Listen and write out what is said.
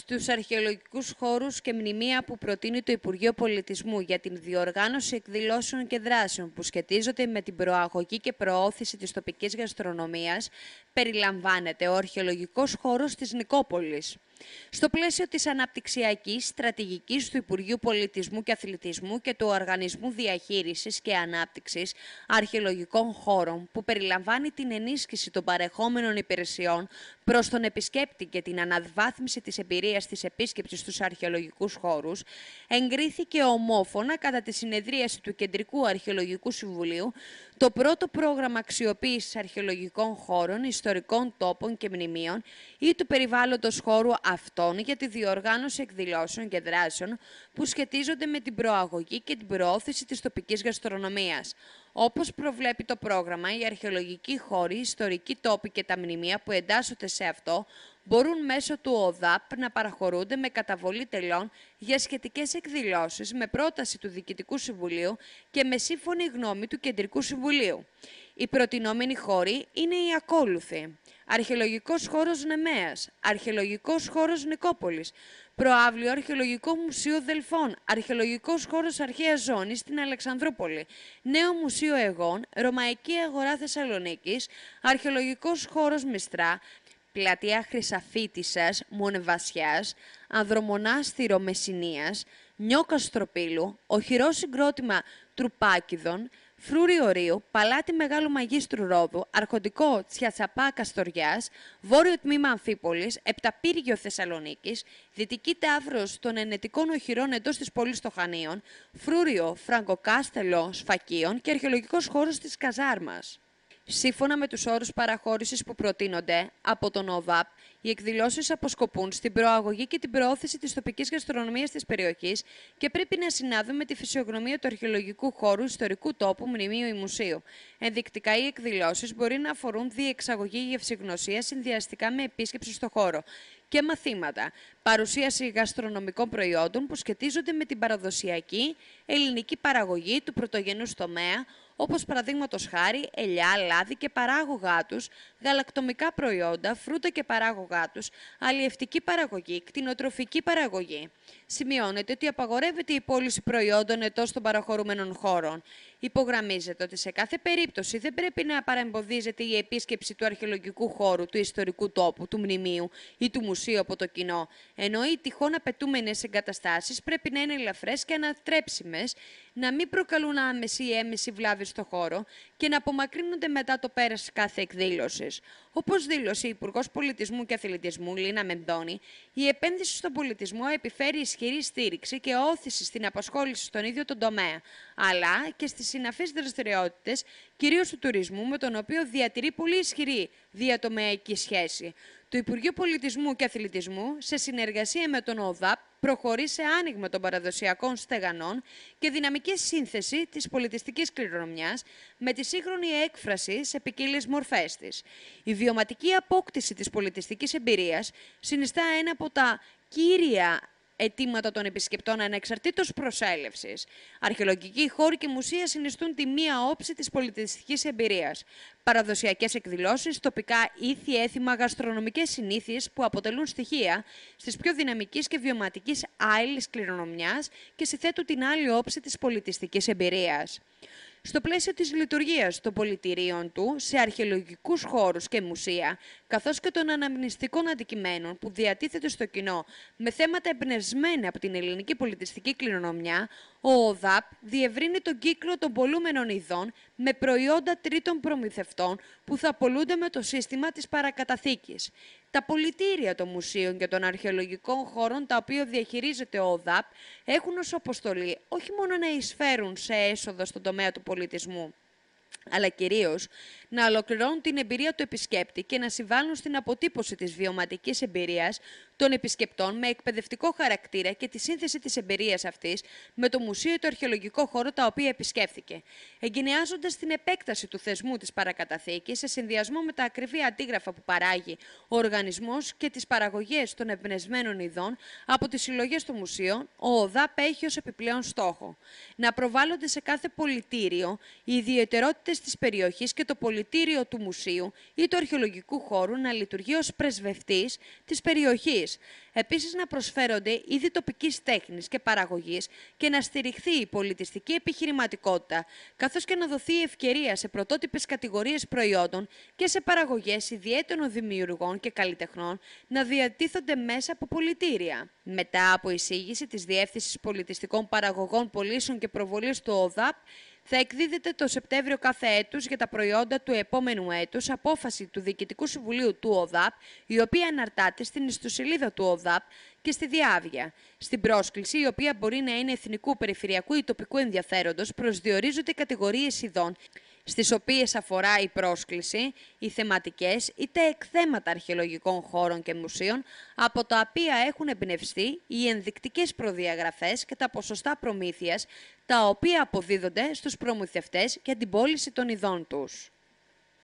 στους αρχαιολογικούς χώρους και μνημεία που προτείνει το Υπουργείο Πολιτισμού για την διοργάνωση εκδηλώσεων και δράσεων που σχετίζονται με την προαγωγή και προώθηση της τοπικής γαστρονομίας περιλαμβάνεται ο αρχαιολογικός χώρος της Νικόπολης. Στο πλαίσιο της αναπτυξιακής στρατηγικής του Υπουργείου Πολιτισμού και Αθλητισμού και του Οργανισμού Διαχείρισης και Ανάπτυξης Αρχαιολογικών Χώρων, που περιλαμβάνει την ενίσχυση των παρεχόμενων υπηρεσιών προς τον επισκέπτη και την αναβάθμιση της εμπειρίας της επίσκεψης στους αρχαιολογικούς χώρους, εγκρίθηκε ομόφωνα κατά τη συνεδρίαση του Κεντρικού Αρχαιολογικού Συμβουλίου το πρώτο πρόγραμμα αξιοποίησης αρχαιολογικών χώρων, ιστορικών τόπων και μνημείων ή του περιβάλλοντος χώρου αυτών για τη διοργάνωση εκδηλώσεων και δράσεων που σχετίζονται με την προαγωγή και την προώθηση της τοπικής γαστρονομίας. Όπως προβλέπει το πρόγραμμα, οι αρχαιολογικοί χώροι, οι ιστορικοί τόποι και τα μνημεία που εντάσσονται σε αυτό μπορούν μέσω του ΟΔΑΠ να παραχωρούνται με καταβολή τελών για σχετικές εκδηλώσεις με πρόταση του Διοικητικού Συμβουλίου και με σύμφωνη γνώμη του Κεντρικού Συμβουλίου. Οι προτινόμενοι χώροι είναι οι ακόλουθοι. Αρχαιολογικός χώρος Νεμέας, Αρχαιολογικός χώρος Νικόπολης, Προάβλιο Αρχαιολογικό Μουσείο Δελφών, Αρχαιολογικός χώρος Αρχαία Ζώνη στην Αλεξανδρούπολη, Νέο Μουσείο Εγών, Ρωμαϊκή Αγορά Θεσσαλονίκης, Αρχαιολογικός χώρος Μιστρά, Πλατεία Χρυσαφίτισσας, Μονεβασιάς, Ανδρομονάστηρο Μεσσηνίας, Νιώκα στροπήλου, Οχυρό Συγκρότημα Τρουπάκιδων, Φρούρι Ορίου, Παλάτι Μεγάλου Μαγίστρου Ρόδου, Αρχοντικό Τσιατσαπά Καστοριάς, Βόρειο Τμήμα Αμφίπολης, Επταπύργιο Θεσσαλονίκης, Δυτική τάβρο των Ενετικών Οχυρών εντός της Πολή Χανίων, Φρούριο, Φραγκοκάστελο, Σφακίων και Αρχαιολογικός Χώρος της Καζάρμας. Σύμφωνα με τους όρους παραχώρησης που προτείνονται από τον ΟΒΑΠ, οι εκδηλώσεις αποσκοπούν στην προαγωγή και την προώθηση της τοπικής γαστρονομίας της περιοχής και πρέπει να συνάδουν με τη φυσιογνωμία του αρχαιολογικού χώρου, ιστορικού τόπου, μνημείου ή μουσείου. Ενδεικτικά, οι εκδηλώσεις μπορεί να αφορούν διεξαγωγή γευσηγνωσίας συνδυαστικά με επίσκεψη στο χώρο και μαθήματα. Παρουσίαση γαστρονομικών προϊόντων που σχετίζονται με την παραδοσιακή ελληνική παραγωγή του πρωτογενούς τομέα, όπως παραδείγματος χάρη ελιά, λάδι και παράγωγά τους, γαλακτομικά προϊόντα, φρούτα και παράγωγά τους, αλλιευτική παραγωγή, κτηνοτροφική παραγωγή. Σημειώνεται ότι απαγορεύεται η πώληση προϊόντων εντός των παραχωρούμενων χώρων. Υπογραμμίζεται ότι σε κάθε περίπτωση δεν πρέπει να παρεμποδίζεται η επίσκεψη του αρχαιολογικού χώρου, του ιστορικού τόπου, του μνημείου ή του μουσείου από το κοινό, ενώ οι τυχόν απαιτούμενες εγκαταστάσεις πρέπει να είναι ελαφρές και ανατρέψιμες, να μην προκαλούν άμεση ή έμεση βλάβη στο χώρο και να απομακρύνονται μετά το πέρας κάθε εκδήλωσης. Όπως δήλωσε η Υπουργός Πολιτισμού και Αθλητισμού Λίνα Μεντώνη, η επένδυση στον πολιτισμό επιφέρει ισχυρή στήριξη και όθηση στην απασχόληση στον ίδιο τον τομέα, αλλά και στις συναφείς δραστηριότητες, κυρίως του τουρισμού, με τον οποίο διατηρεί πολύ ισχυρή διατομεακή σχέση. Το Υπουργείο Πολιτισμού και Αθλητισμού, σε συνεργασία με τον ΟΔΑΠ, προχωρεί σε άνοιγμα των παραδοσιακών στεγανών και δυναμική σύνθεση της πολιτιστικής κληρονομιάς με τη σύγχρονη έκφραση σε ποικίλες μορφές της. Η βιωματική απόκτηση της πολιτιστικής εμπειρίας συνιστά ένα από τα κύρια αιτήματα των επισκεπτών ανεξαρτήτως προσέλευσης. Αρχαιολογικοί χώροι και μουσεία συνιστούν τη μία όψη της πολιτιστικής εμπειρίας. Παραδοσιακές εκδηλώσεις, τοπικά ήθη, έθιμα, γαστρονομικές συνήθειες που αποτελούν στοιχεία στις πιο δυναμικής και βιωματικής άλλη κληρονομιάς και συθέτουν την άλλη όψη της πολιτιστικής εμπειρίας στο πλαίσιο της λειτουργίας των πολιτηρίων του σε αρχαιολογικούς χώρους και μουσεία, καθώς και των αναμνηστικών αντικειμένων που διατίθεται στο κοινό με θέματα εμπνευσμένα από την ελληνική πολιτιστική κληρονομιά, ο ΟΔΑΠ διευρύνει τον κύκλο των πολλούμενων ειδών με προϊόντα τρίτων προμηθευτών που θα πολλούνται με το σύστημα της παρακαταθήκης. Τα πολιτήρια των μουσείων και των αρχαιολογικών χώρων τα οποία διαχειρίζεται ο ΟΔΑΠ έχουν ως αποστολή όχι μόνο να εισφέρουν σε έσοδα στον τομέα του πολιτισμού, αλλά κυρίως να ολοκληρώνουν την εμπειρία του επισκέπτη και να συμβάλλουν στην αποτύπωση της βιωματικής εμπειρίας των επισκεπτών με εκπαιδευτικό χαρακτήρα και τη σύνθεση της εμπειρίας αυτής με το μουσείο και το αρχαιολογικό χώρο τα οποία επισκέφθηκε. Εγκαινιάζοντας την επέκταση του θεσμού της παρακαταθήκης... σε συνδυασμό με τα ακριβή αντίγραφα που παράγει ο οργανισμός και τις παραγωγές των εμπνευσμένων ειδών από τις συλλογές του Μουσείου, ο ΟΔΑΠ έχει ως επιπλέον στόχο να προβάλλονται σε κάθε πολιτήριο οι ιδιαιτερότητες της περιοχής και το πολιτικό πολιτήριο του μουσείου ή του αρχαιολογικού χώρου να λειτουργεί ως πρεσβευτής της περιοχής. Επίσης να προσφέρονται είδη τοπικής τέχνης και παραγωγής και να στηριχθεί η πολιτιστική επιχειρηματικότητα, καθώς και να δοθεί ευκαιρία σε πρωτότυπες κατηγορίες προϊόντων και σε παραγωγές ιδιαίτερων δημιουργών και καλλιτεχνών να διατίθονται μέσα από πολιτήρια. Μετά από εισήγηση της Διεύθυνσης Πολιτιστικών Παραγωγών Πολίσεων και προβολής του ΟΔΑΠ, θα εκδίδεται το Σεπτέμβριο κάθε έτους για τα προϊόντα του επόμενου έτους απόφαση του Διοικητικού Συμβουλίου του ΟΔΑΠ, η οποία αναρτάται στην ιστοσελίδα του ΟΔΑΠ και στη Διάβια. Στην πρόσκληση, η οποία μπορεί να είναι εθνικού, περιφερειακού ή τοπικού ενδιαφέροντος, προσδιορίζονται κατηγορίες ειδών στις οποίες αφορά η πρόσκληση, οι θεματικές είτε εκθέματα αρχαιολογικών χώρων και μουσείων, από τα οποία έχουν εμπνευστεί οι ενδεικτικές προδιαγραφές και τα ποσοστά προμήθειας, τα οποία αποδίδονται στους προμηθευτές και την πώληση των ειδών τους.